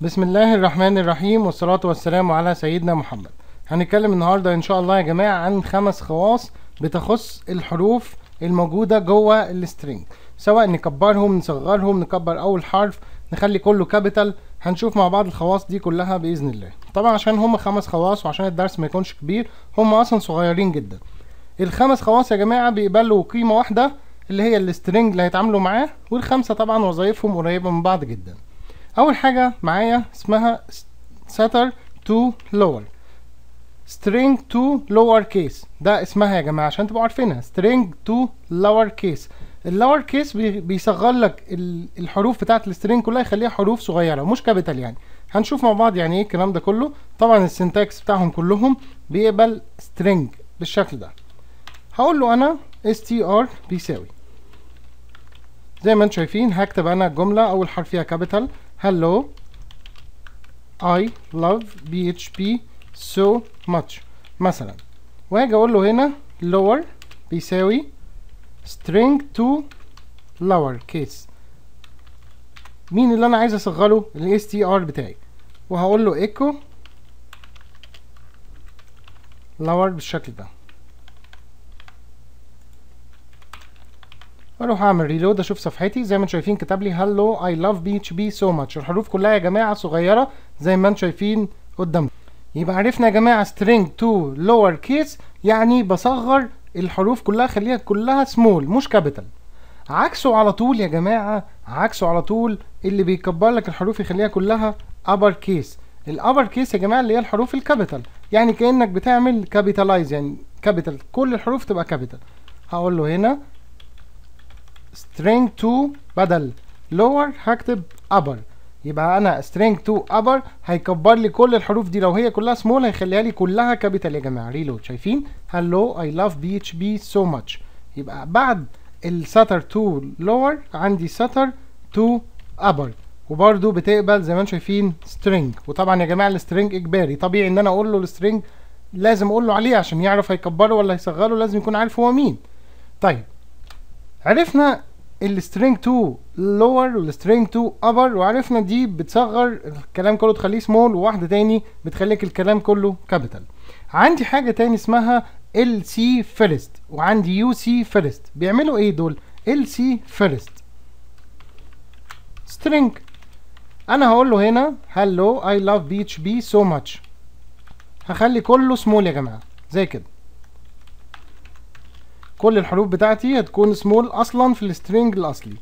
بسم الله الرحمن الرحيم والصلاة والسلام على سيدنا محمد هنتكلم النهاردة ان شاء الله يا جماعة عن خمس خواص بتخص الحروف الموجودة جوه السترينج سواء نكبرهم نصغرهم نكبر اول حرف نخلي كله كابيتال هنشوف مع بعض الخواص دي كلها باذن الله طبعا عشان هم خمس خواص وعشان الدرس ما يكونش كبير هم اصلا صغيرين جدا الخمس خواص يا جماعة بيقبلوا قيمة واحدة اللي هي السترينج اللي هيتعاملوا معاه والخمسة طبعا وظايفهم قريبة من بعض جدا اول حاجه معايا اسمها ستر تو لور string to lower case ده اسمها يا جماعه عشان تبقوا عارفينها string to lower case اللور كيس بيصغر لك الحروف بتاعه السترينج كلها يخليها حروف صغيره مش كابيتال يعني هنشوف مع بعض يعني ايه الكلام ده كله طبعا السنتاكس بتاعهم كلهم بيقبل string بالشكل ده هقول له انا str بيساوي زي ما انتم شايفين هكتب انا الجمله اول حرف فيها كابيتال hello I love PHP so much مثلا واجي اقول له هنا lower بيساوي string to lower case مين اللي انا عايز اصغره ال str بتاعي وهقول له echo lower بالشكل ده اروح اعمل ريلود اشوف صفحتي زي ما انتم شايفين كتب لي هالو اي لاف بي اتش بي سو ماتش الحروف كلها يا جماعه صغيره زي ما انتم شايفين قدامكم يبقى عرفنا يا جماعه string تو lower كيس يعني بصغر الحروف كلها خليها كلها سمول مش كابيتال عكسه على طول يا جماعه عكسه على طول اللي بيكبر لك الحروف يخليها كلها upper كيس الابر كيس يا جماعه اللي هي الحروف الكابيتال يعني كانك بتعمل كابيتالايز يعني كابيتال كل الحروف تبقى كابيتال هقول له هنا string to بدل lower هكتب upper يبقى انا string to upper هيكبر لي كل الحروف دي لو هي كلها small هيخليها لي كلها كابيتال يا جماعه reload شايفين hello I love PHP so much يبقى بعد السطر to lower عندي سطر to upper وبرده بتقبل زي ما انتم شايفين string وطبعا يا جماعه السترنج اجباري طبيعي ان انا اقول له السترنج لازم اقول له عليه عشان يعرف هيكبره ولا هيصغره لازم يكون عارف هو مين طيب عرفنا السترينج 2 لور والسترينج 2 ابر وعرفنا دي بتصغر الكلام كله تخليه سمول وواحده تاني بتخليك الكلام كله كابيتال عندي حاجه تاني اسمها ال سي فيرست وعندي يو سي فيرست بيعملوا ايه دول ال سي فيرست سترينج انا هقول له هنا hello اي لاف بي اتش بي سو ماتش هخلي كله سمول يا جماعه زي كده كل الحروف بتاعتي هتكون سمول اصلا في السترينج الاصلي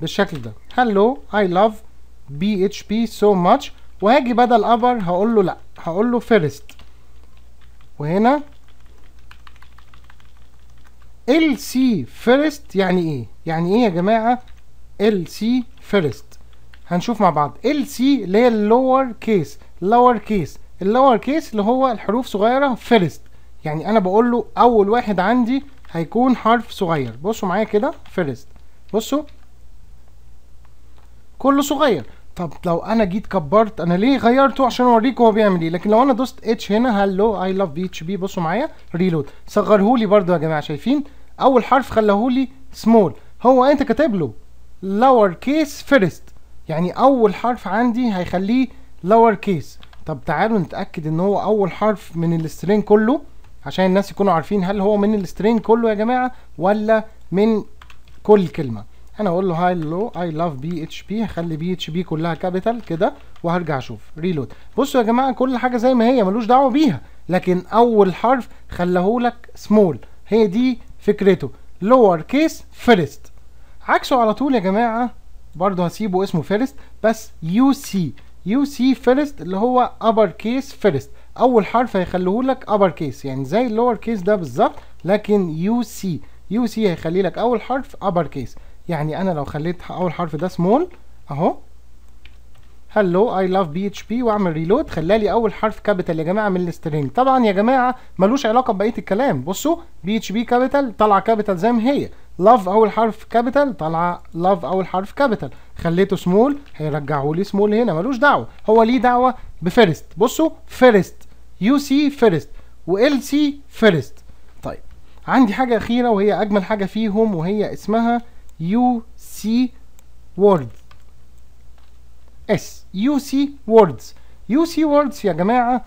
بالشكل ده هلو اي لاف بي اتش بي سو ماتش وهاجي بدل ابر هقول له لا هقول له فيرست وهنا ال سي فيرست يعني ايه يعني ايه يا جماعه ال سي فيرست هنشوف مع بعض ال سي اللي هي اللور كيس اللور كيس اللور كيس اللي هو الحروف صغيره فيرست يعني انا بقول له اول واحد عندي هيكون حرف صغير بصوا معايا كده فيرست بصوا كله صغير طب لو انا جيت كبرت انا ليه غيرته عشان اوريكم هو بيعمل ايه لكن لو انا دوست اتش هنا هلو اي لاف بي اتش بي بصوا معايا ريلود صغرهولي برده يا جماعه شايفين اول حرف خلاهولي سمول هو انت كاتب له لور كيس فيرست يعني اول حرف عندي هيخليه لور كيس طب تعالوا نتاكد ان هو اول حرف من السترين كله عشان الناس يكونوا عارفين هل هو من السترينج كله يا جماعه ولا من كل كلمه انا اقول له هاي لو اي لاف بي اتش بي هخلي بي اتش بي كلها كابيتال كده وهرجع اشوف ريلود بصوا يا جماعه كل حاجه زي ما هي ملوش دعوه بيها لكن اول حرف خلاهولك سمول هي دي فكرته لور كيس فيرست عكسه على طول يا جماعه برضه هسيبه اسمه فيرست بس يو سي يو سي فيرست اللي هو ابر كيس فيرست اول حرف هيخليه لك ابر كيس يعني زي اللور كيس ده بالظبط لكن يو سي يو سي هيخلي لك اول حرف ابر كيس يعني انا لو خليت اول حرف ده سمول اهو هلو اي لاف بي اتش بي واعمل ريلود خلالي اول حرف كابيتال يا جماعه من السترينج طبعا يا جماعه ملوش علاقه ببقيه الكلام بصوا بي اتش بي كابيتال طالعه كابيتال زي ما هي لاف اول حرف كابيتال طالعه لاف اول حرف كابيتال خليته سمول هيرجعه لي سمول هنا ملوش دعوه هو ليه دعوه بفيرست بصوا فيرست يو سي فيرست وال سي فيرست طيب عندي حاجه اخيره وهي اجمل حاجه فيهم وهي اسمها يو سي وورد اس يو سي ووردز يو سي ووردز يا جماعه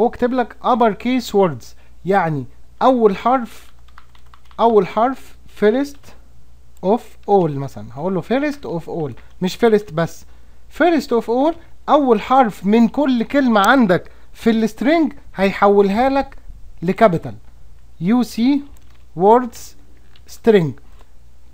هو كتب لك upper كيس ووردز يعني اول حرف اول حرف فيرست اوف اول مثلا هقول له فيرست اوف اول مش فيرست بس فيرست اوف اول اول حرف من كل كلمه عندك في السترينج هيحولها لك لكابيتال يو سي ووردز سترينج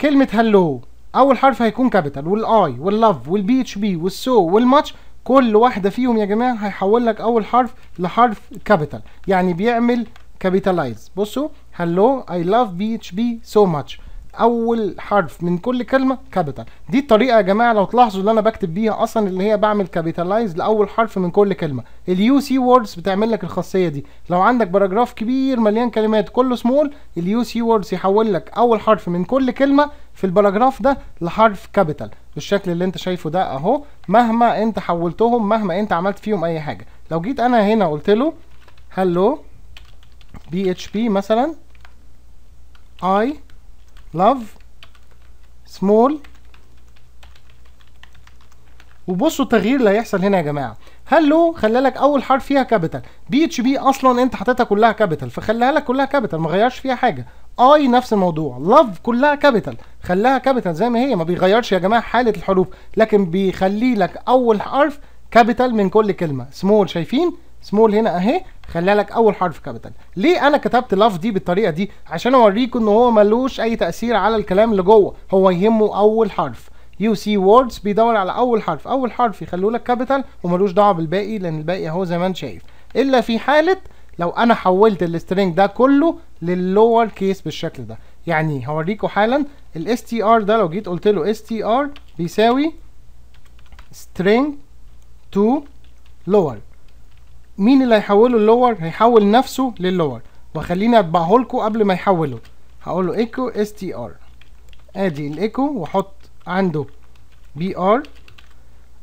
كلمه هلو اول حرف هيكون كابيتال والاي واللاف والبي اتش بي والسو والماتش كل واحده فيهم يا جماعه هيحول لك اول حرف لحرف كابيتال يعني بيعمل كابيتالايز بصوا هلو اي لاف بي اتش بي سو ماتش اول حرف من كل كلمه كابيتال دي الطريقه يا جماعه لو تلاحظوا اللي انا بكتب بيها اصلا اللي هي بعمل كابيتالايز لاول حرف من كل كلمه اليو سي ووردز بتعمل لك الخاصيه دي لو عندك باراجراف كبير مليان كلمات كله سمول اليو سي ووردز يحول لك اول حرف من كل كلمه في الباراجراف ده لحرف كابيتال بالشكل اللي انت شايفه ده اهو مهما انت حولتهم مهما انت عملت فيهم اي حاجه لو جيت انا هنا قلت له هلو بي اتش بي مثلا اي love سمول وبصوا التغيير اللي هيحصل هنا يا جماعه هلو خلى لك اول حرف فيها كابيتال بي اتش بي اصلا انت حاططها كلها كابيتال فخليها لك كلها كابيتال ما غيرش فيها حاجه اي نفس الموضوع لاف كلها كابيتال خلاها كابيتال زي ما هي ما بيغيرش يا جماعه حاله الحروف لكن بيخلي لك اول حرف كابيتال من كل كلمه سمول شايفين سمول هنا اهي خليها لك اول حرف كابيتال ليه انا كتبت لاف دي بالطريقه دي عشان اوريكم ان هو ملوش اي تاثير على الكلام اللي جوه هو يهمه اول حرف يو سي ووردز بيدور على اول حرف اول حرف يخلوه لك كابيتال وملوش دعوه بالباقي لان الباقي اهو زي ما انت شايف الا في حاله لو انا حولت السترينج ده كله لللور كيس بالشكل ده يعني هوريكم حالا الاس تي ار ده لو جيت قلت له اس تي ار بيساوي string to lower مين اللي هيحوله اللور هيحول نفسه للور وخليني اطبعه لكم قبل ما يحوله هقول له ايكو اس تي ار ادي الايكو واحط عنده بي ار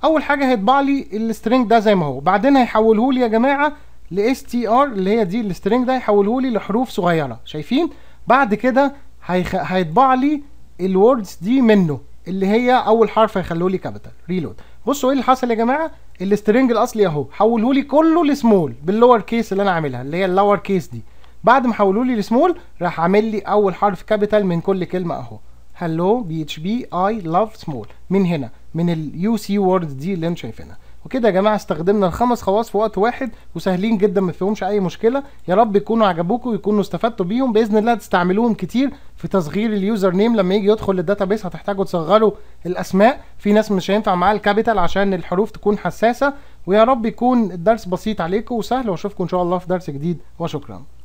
اول حاجه هيطبع لي السترنج ده زي ما هو بعدين هيحوله لي يا جماعه لاس تي ار اللي هي دي السترنج ده هيحوله لي لحروف صغيره شايفين بعد كده هيخ... هيطبع لي الوردز دي منه اللي هي اول حرف هيخلوه لي كابيتال ريلود بصوا ايه اللي حصل يا جماعه السترنج الاصلي اهو حوله لي كله لسمول باللور كيس اللي انا عاملها اللي هي اللور كيس دي بعد ما حوله لي لسمول راح عامل لي اول حرف كابيتال من كل كلمه اهو هلو بي اتش بي اي لاف سمول من هنا من اليو سي ووردز دي اللي انتم شايفينها وكده يا جماعه استخدمنا الخمس خواص في وقت واحد وسهلين جدا ما فيهمش اي مشكله يا رب يكونوا عجبوكم ويكونوا استفدتوا بيهم باذن الله تستعملوهم كتير في تصغير اليوزر نيم لما يجي يدخل للداتا بيس هتحتاجوا تصغروا الاسماء في ناس مش هينفع معاها الكابيتال عشان الحروف تكون حساسه ويا رب يكون الدرس بسيط عليكم وسهل واشوفكم ان شاء الله في درس جديد وشكرا